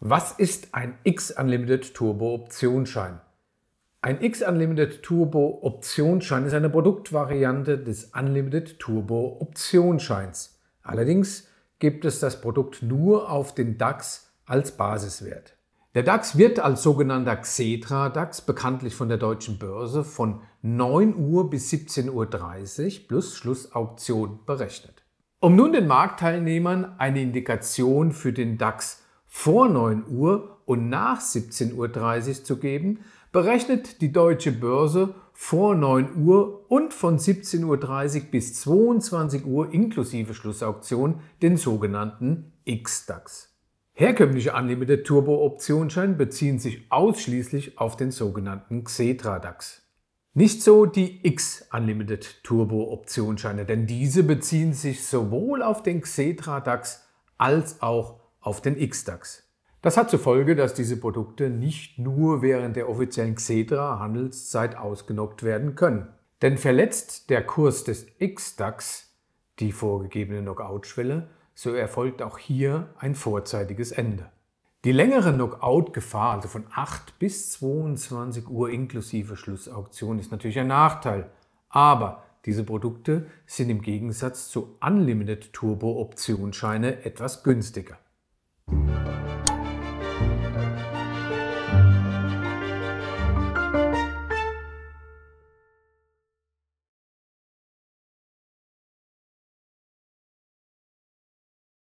Was ist ein X Unlimited Turbo Optionsschein? Ein X Unlimited Turbo Optionsschein ist eine Produktvariante des Unlimited Turbo Optionsscheins. Allerdings gibt es das Produkt nur auf den DAX als Basiswert. Der DAX wird als sogenannter Xetra DAX bekanntlich von der deutschen Börse von 9 Uhr bis 17.30 Uhr plus Schlussauktion berechnet. Um nun den Marktteilnehmern eine Indikation für den DAX zu vor 9 Uhr und nach 17.30 Uhr zu geben, berechnet die Deutsche Börse vor 9 Uhr und von 17.30 Uhr bis 22 Uhr inklusive Schlussauktion den sogenannten X-DAX. Herkömmliche Unlimited Turbo Optionsscheine beziehen sich ausschließlich auf den sogenannten Xetra DAX. Nicht so die X Unlimited Turbo Optionsscheine, denn diese beziehen sich sowohl auf den Xetra DAX als auch auf den X-DAX. Das hat zur Folge, dass diese Produkte nicht nur während der offiziellen xedra handelszeit ausgenockt werden können. Denn verletzt der Kurs des X-DAX die vorgegebene Knockout-Schwelle, so erfolgt auch hier ein vorzeitiges Ende. Die längere Knockout-Gefahr, also von 8 bis 22 Uhr inklusive Schlussauktion, ist natürlich ein Nachteil. Aber diese Produkte sind im Gegensatz zu Unlimited Turbo Optionsscheine etwas günstiger.